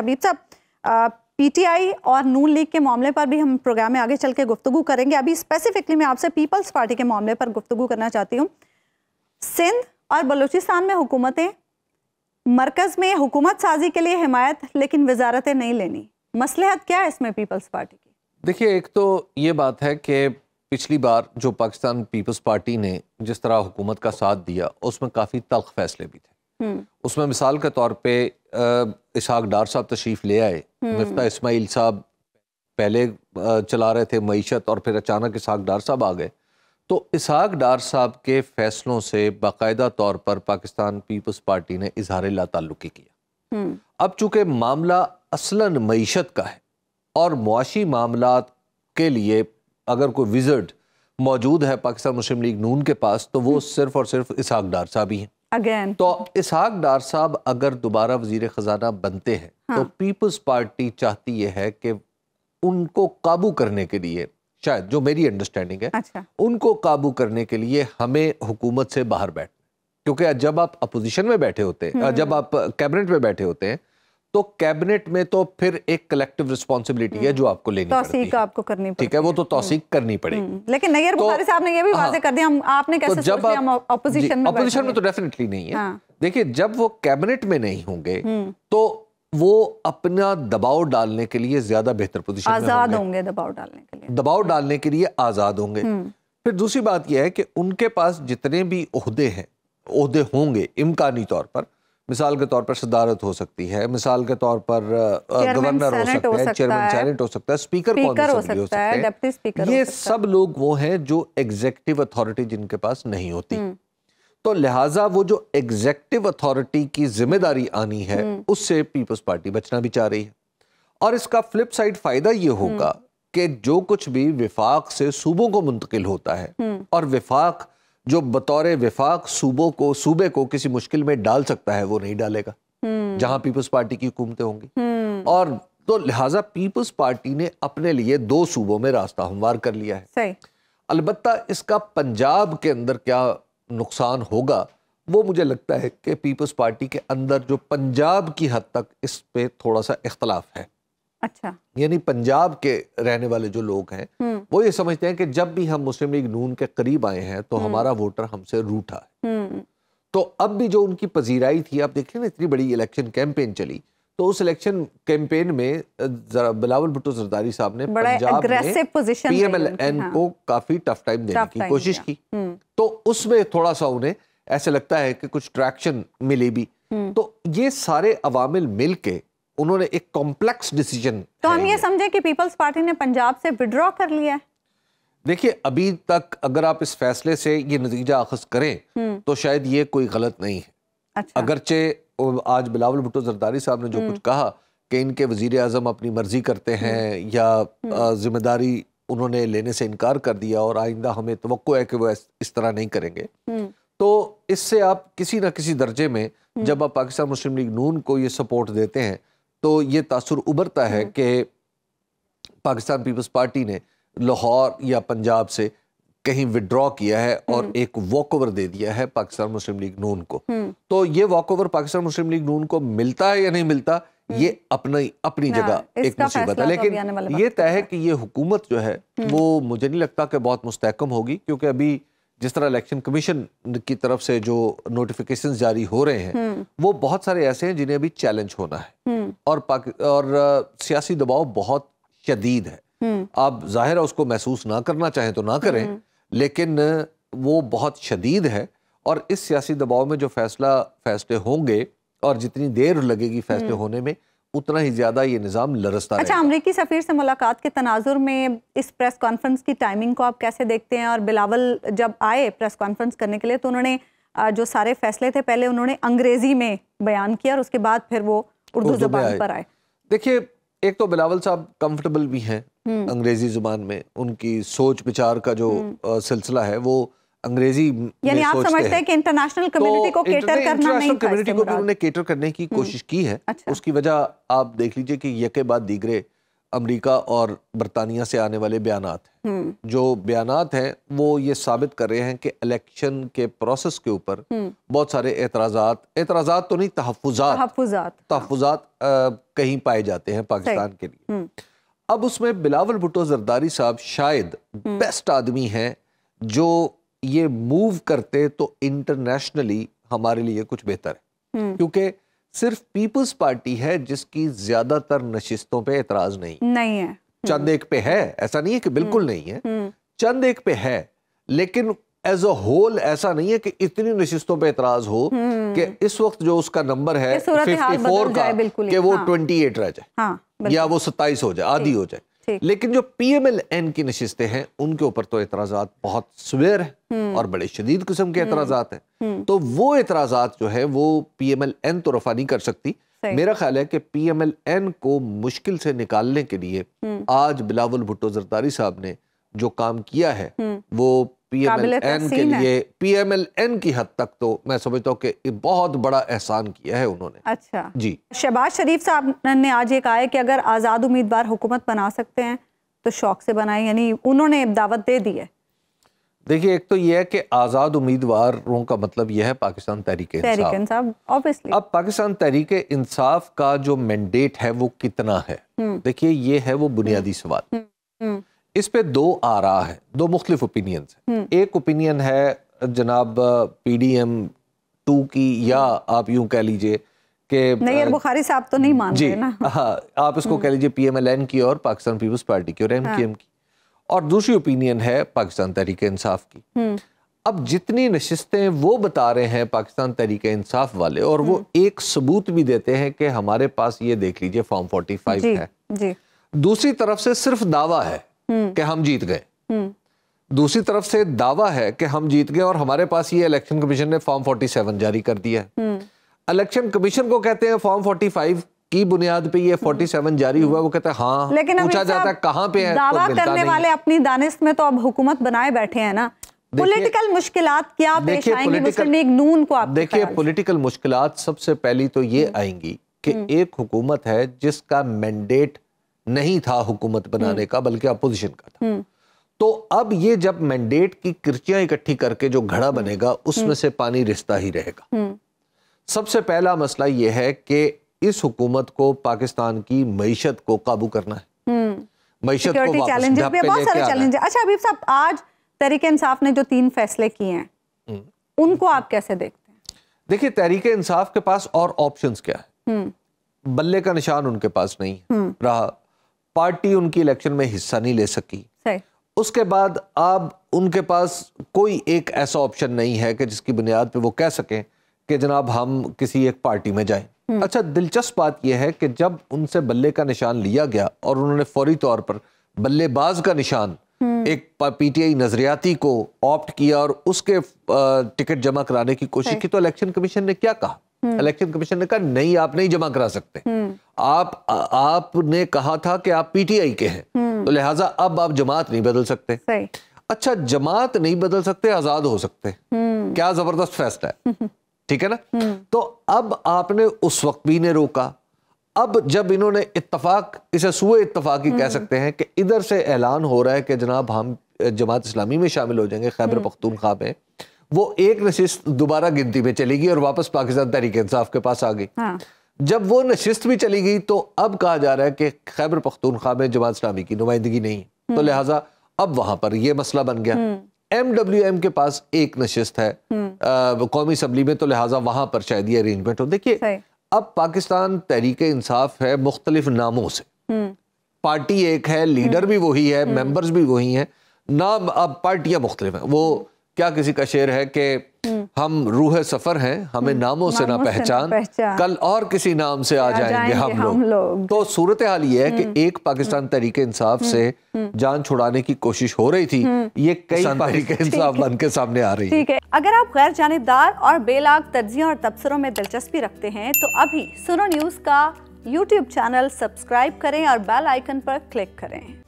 हबीब साहब पीटीआई और नून लीग के मामले पर भी हम प्रोग्राम में आगे चल के गुफ्तु करेंगे अभी स्पेसिफिकली मैं आपसे पीपल्स पार्टी के मामले पर गुफ्तु करना चाहती हूँ सिंध और बलूचिस्तान में हुकूमतें मरकज़ में हुकूमत साजी के लिए हिमायत लेकिन वजारतें नहीं लेनी मसलहत क्या है इसमें पीपल्स पार्टी की देखिए एक तो ये बात है कि पिछली बार जो पाकिस्तान पीपल्स पार्टी ने जिस तरह हुकूमत का साथ दिया उसमें काफ़ी तल्ख फैसले भी थे हम्म। उसमें मिसाल के तौर पर इसहाक डार साहब तशरीफ़ ले आए मफ्ता हम्म। इसमाइल साहब पहले चला रहे थे मीशत और फिर अचानक इसहाक डार साहब आ गए तो इसहाक डार साहब के फैसलों से बाकायदा तौर पर पाकिस्तान पीपल्स पार्टी ने इजहार ला ताल्लुकी किया हम्म। अब चूंकि मामला असल मीशत का है और मुआशी मामला के लिए अगर कोई विजट मौजूद है पाकिस्तान मुस्लिम लीग नून के पास तो वो सिर्फ और सिर्फ इसहाक डार साहब ही हैं अगेन तो इसहाक डार साहब अगर दोबारा वजीर खजाना बनते हैं हाँ. तो पीपल्स पार्टी चाहती यह है कि उनको काबू करने के लिए शायद जो मेरी अंडरस्टैंडिंग है अच्छा। उनको काबू करने के लिए हमें हुकूमत से बाहर बैठना क्योंकि जब आप अपोजिशन में बैठे होते हैं हम्म। जब आप कैबिनेट में बैठे होते हैं तो कैबिनेट में तो फिर एक कलेक्टिव रिस्पॉन्सिबिलिटी है जो आपको लेनी तौसीक आपको करनी ठीक है वो तो तोसीक हम्म। करनी पड़ेगी हम्म। लेकिन नैयर तो बुखारी साहब ने ये भी हाँ। वादे कर दिया हम आपने तो कैसे तो जब हम ऑपोजिशन में ऑपोजिशन में तो डेफिनेटली नहीं है हाँ। देखिए जब वो कैबिनेट में नहीं होंगे हम्म। तो वो अपना दबाव डालने के लिए ज्यादा बेहतर पोजीशन आजाद होंगे दबाव डालने के लिए दबाव डालने के लिए आजाद होंगे फिर दूसरी बात यह है कि उनके पास जितने भी ओहदे हैं ओहदे होंगे इम्कानी तौर पर मिसाल के तौर पर सदारत हो सकती है मिसाल के तौर पर गवर्नर हो सकता है चेयरमैन सैनेट हो सकता है स्पीकर हो सकता है स्पीकर ये सब लोग वो हैं जो एग्जेक्टिव अथॉरिटी जिनके पास नहीं होती हम्म। तो लिहाजा वो जो एग्जेक्टिव अथॉरिटी की जिम्मेदारी आनी है हम्म। उससे पीपल्स पार्टी बचना भी चाह रही है और इसका फ्लिप साइड फायदा ये होगा हम्म। कि जो कुछ भी विफाक से सूबों को मुंतकिल होता है और विफाक जो बतौर विफाक सूबों को सूबे को किसी मुश्किल में डाल सकता है वो नहीं डालेगा हम्म। जहां पीपल्स पार्टी की हुकूमतें होंगी हम्म। और तो लिहाजा पीपल्स पार्टी ने अपने लिए दो सूबों में रास्ता हमवार कर लिया है अलबत् इसका पंजाब के अंदर क्या नुकसान होगा वो मुझे लगता है कि पीपल्स पार्टी के अंदर जो पंजाब की हद तक इस पर थोड़ा सा इख्तलाफ है अच्छा यानी पंजाब के रहने वाले जो लोग हैं हम्म। वो ये समझते हैं कि जब भी हम मुस्लिम लीग नून के करीब आए हैं तो हम्म। हमारा वोटर हमसे रूठा है हम्म। तो अब भी जो उनकी पजीराई थी आप देखिए ना इतनी बड़ी इलेक्शन कैंपेन चली तो उस इलेक्शन कैंपेन में जरा बिलावल भुट्टो जरदारी साहब ने पंजाब में पीएमएलएन हाँ। को काफी टफ टाइम देने की कोशिश की तो उसमें थोड़ा सा उन्हें ऐसे लगता है कि कुछ ट्रैक्शन मिली भी तो ये सारे अवामिल मिल के उन्होंने एक कॉम्प्लेक्स डिसीजन तो हम ये समझे कि पीपल्स पार्टी ने पंजाब से विड्रॉ कर लिया है देखिए अभी तक अगर आप इस फैसले से ये नतीजा अखज करें हम्म। तो शायद ये कोई गलत नहीं है अच्छा। अगरचे आज बिलावल भुट्टो जरदारी साहब ने जो कुछ हम्म। कहा कि इनके वजीर अजम अपनी मर्जी करते हैं हम्म। या जिम्मेदारी उन्होंने लेने से इनकार कर दिया और आइंदा हमें तो है कि वो इस तरह नहीं करेंगे तो इससे आप किसी ना किसी दर्जे में जब आप पाकिस्तान मुस्लिम लीग नून को ये सपोर्ट देते हैं तो ये तासर उभरता है हम्म। कि पाकिस्तान पीपल्स पार्टी ने लाहौर या पंजाब से कहीं विड्रॉ किया है और हम्म। एक वॉकओवर दे दिया है पाकिस्तान मुस्लिम लीग नून को हम्म। तो ये walkover Pakistan Muslim League Noon को मिलता है या नहीं मिलता ये अपनी अपनी हाँ, जगह एक मुसीबत है तो लेकिन ये तय है कि ये हुकूमत जो है वो मुझे नहीं लगता कि बहुत मुस्तकम होगी क्योंकि अभी जिस तरह इलेक्शन कमीशन की तरफ से जो नोटिफिकेशन जारी हो रहे हैं वो बहुत सारे ऐसे हैं जिन्हें अभी चैलेंज होना है और और सियासी दबाव बहुत शदीद है आप जाहिर है उसको महसूस ना करना चाहें तो ना करें लेकिन वो बहुत शदीद है और इस सियासी दबाव में जो फैसला फैसले होंगे और जितनी देर लगेगी फैसले होने में उतना ही ज़्यादा ये निज़ाम लरसता अच्छा अमरीकी सफ़ीर से मुलाकात के तनाजुर में इस प्रेस कॉन्फ्रेंस की टाइमिंग को आप कैसे देखते हैं और बिलावल जब आए प्रेस कॉन्फ्रेंस करने के लिए तो उन्होंने जो सारे फैसले थे पहले उन्होंने अंग्रेज़ी में बयान किया और उसके बाद फिर वो उर्दू जबान पर आए देखिए एक तो बिलावल साहब कंफर्टेबल भी हैं हम्म। अंग्रेज़ी ज़ुबान में उनकी सोच विचार का जो हम्म। सिलसिला है वो अंग्रेजी यानी आप समझते हैं कि इंटरनेशनल कम्युनिटी तो को केटर करना नहीं कम्युनिटी को भी उन्होंने केटर करने की हम्म। कोशिश की है अच्छा। उसकी वजह आप देख लीजिए कि यके बाद दीगरे अमेरिका और बरतानिया से आने वाले बयान हैं हम्म। जो बयान हैं वो ये साबित कर रहे हैं कि इलेक्शन के प्रोसेस के ऊपर हम्म। बहुत सारे एतराजात एतराजात तो नहीं तहफात तहफात कहीं पाए जाते हैं पाकिस्तान के लिए अब उसमें बिलावल भुट्टो जरदारी साहब शायद बेस्ट आदमी हैं जो ये मूव करते तो इंटरनेशनली हमारे लिए कुछ बेहतर है हम्म। क्योंकि सिर्फ पीपल्स पार्टी है जिसकी ज्यादातर नशिस्तों पे एतराज नहीं नहीं है हम्म। चंद एक पे है ऐसा नहीं है कि बिल्कुल हम्म। नहीं है चंद एक पे है लेकिन एज अ होल ऐसा नहीं है कि इतनी नशिस्तों पे एतराज हो कि इस वक्त जो उसका नंबर है फिफ्टी फोर का कि वो ट्वेंटी हाँ। एट रह जाए हाँ, या वो सत्ताईस हो जाए आधी हो जाए लेकिन जो पी एम एल एन की नशिस्तें हैं उनके ऊपर तो एतराजात बहुत सवेर है हम्म। और बड़े शदीद किस्म के हम्म। एतराज हैं हम्म। तो वो एतराजात जो है वो पी एम एल एन तो रफा नहीं कर सकती मेरा ख्याल है कि पी एम एल एन को मुश्किल से निकालने के लिए आज बिलावल भुट्टो जरदारी साहब ने जो काम किया है वो पीएमएलएन के लिए पीएमएलएन की हद तक तो मैं समझता हूँ कि बहुत बड़ा एहसान किया है उन्होंने अच्छा जी शहबाज शरीफ साहब ने आज ये कहा है कि अगर आज़ाद उम्मीदवार हुकूमत बना सकते हैं तो शौक से बनाए यानी उन्होंने दावत दे दी है देखिए एक तो यह है कि आज़ाद उम्मीदवारों का मतलब यह है पाकिस्तान तहरीक इंसाफ अब पाकिस्तान तहरीक इंसाफ का जो मैंडेट है वो कितना है हम्म। देखिए ये है वो बुनियादी हम्म। सवाल हम्म। इस पे दो रहा है दो मुख्तलिफ ओपिनियन है हम्म। एक ओपिनियन है जनाब पी डी एम टू की या हम्म। आप यूं कह लीजिए कि नहीं बुखारी साहब तो नहीं मान रहे ना हाँ आप इसको हम्म। कह लीजिए की और पाकिस्तान पीपल्स पार्टी की और एम हाँ। की और दूसरी ओपिनियन है पाकिस्तान तरीके इंसाफ की अब जितनी नशस्तें वो बता रहे हैं पाकिस्तान तरीके इंसाफ वाले और वो एक सबूत भी देते हैं कि हमारे पास ये देख लीजिए फॉर्म फोर्टी फाइव है दूसरी तरफ से सिर्फ दावा है हम्म। कि हम जीत गए हम्म। दूसरी तरफ से दावा है कि हम जीत गए और हमारे पास ये इलेक्शन कमीशन ने फॉर्म 47 जारी कर दिया है इलेक्शन हम्म। कमीशन को कहते हैं फॉर्म 45 की बुनियाद पे ये 47 जारी हुआ वो कहते हैं हाँ लेकिन पूछा जाता है कहाँ पे है तो दावा तो करने वाले अपनी दानिश में तो अब हुकूमत बनाए बैठे हैं ना पॉलिटिकल मुश्किल क्या पेश आएंगी नून को आप देखिए पॉलिटिकल मुश्किल सबसे पहली तो ये आएंगी कि एक हुकूमत है जिसका मैंडेट नहीं था हुकूमत बनाने का बल्कि अपोजिशन का था तो अब ये जब मैंडेट की किर्चियां इकट्ठी करके जो घड़ा बनेगा उसमें से पानी रिश्ता ही रहेगा सबसे पहला मसला यह है कि इस हुकूमत को पाकिस्तान की मीशत को काबू करना है मीशत को बहुत सारे अच्छा साहब आज इंसाफ ने जो तीन फैसले किए हैं उनको आप कैसे देखते हैं देखिए तहरीक इंसाफ के पास और ऑप्शंस क्या है बल्ले का निशान उनके पास नहीं हम्म। रहा पार्टी उनकी इलेक्शन में हिस्सा नहीं ले सकी उसके बाद अब उनके पास कोई एक ऐसा ऑप्शन नहीं है कि जिसकी बुनियाद पे वो कह सकें कि जनाब हम किसी एक पार्टी में जाएं हम्म। अच्छा दिलचस्प बात यह है कि जब उनसे बल्ले का निशान लिया गया और उन्होंने फौरी तौर पर बल्लेबाज का निशान हम्म। एक पीटीआई नजरियाती को ऑप्ट किया और उसके टिकट जमा कराने की कोशिश की तो इलेक्शन कमीशन ने क्या कहा हम्म। इलेक्शन कमीशन ने कहा नहीं आप नहीं जमा करा सकते आप आपने कहा था कि आप पीटीआई के हैं हम्म। तो लिहाजा अब आप जमात नहीं बदल सकते अच्छा जमात नहीं बदल सकते आजाद हो सकते हम्म। क्या जबरदस्त फैसला है हम्म। ठीक है ना तो अब आपने उस वक्त भी ने रोका अब जब इन्होंने इतफाक इसे सुए इतफाक ही कह सकते हैं कि इधर से ऐलान हो रहा है कि जनाब हम जमात इस्लामी में शामिल हो जाएंगे खैबर खा में वो एक नशिस्त दोबारा गिनती में चलेगी और वापस पाकिस्तान तहरीक इंसाफ के पास आ गई हाँ। जब वो नशिस्त भी चली गई तो अब कहा जा रहा है कि खैबर पख्तूनख्वा में जमात इस्लामी की नुमाइंदगी नहीं तो हम्म। लिहाजा अब वहां पर यह मसला बन गया एम डब्ल्यू एम के पास एक नशिस्त है हम्म। कौमी असम्बली में तो लिहाजा वहां पर शायद ये अरेंजमेंट हो देखिए अब पाकिस्तान तहरीक इंसाफ है मुख्तलिफ नामों से हम्म। पार्टी एक है लीडर भी वही है मेंबर्स भी वही हैं नाम अब पार्टियां मुख्तलिफ हैं वो क्या किसी का शेर है कि हम रूह सफर हैं हमें हम्म, नामों से ना पहचान, कल और किसी नाम से आ जाएंगे, हम, लोग तो सूरत हाल ये है कि हम्म, एक पाकिस्तान हम्म, तरीके इंसाफ से जान छुड़ाने की कोशिश हो रही थी ये कई तरीके इंसाफ बन के सामने आ रही है अगर आप गैर जानबदार और बेलाग तर्जियों और तबसरों में दिलचस्पी रखते हैं तो अभी सुनो न्यूज का यूट्यूब चैनल सब्सक्राइब करें और बेल आइकन पर क्लिक करें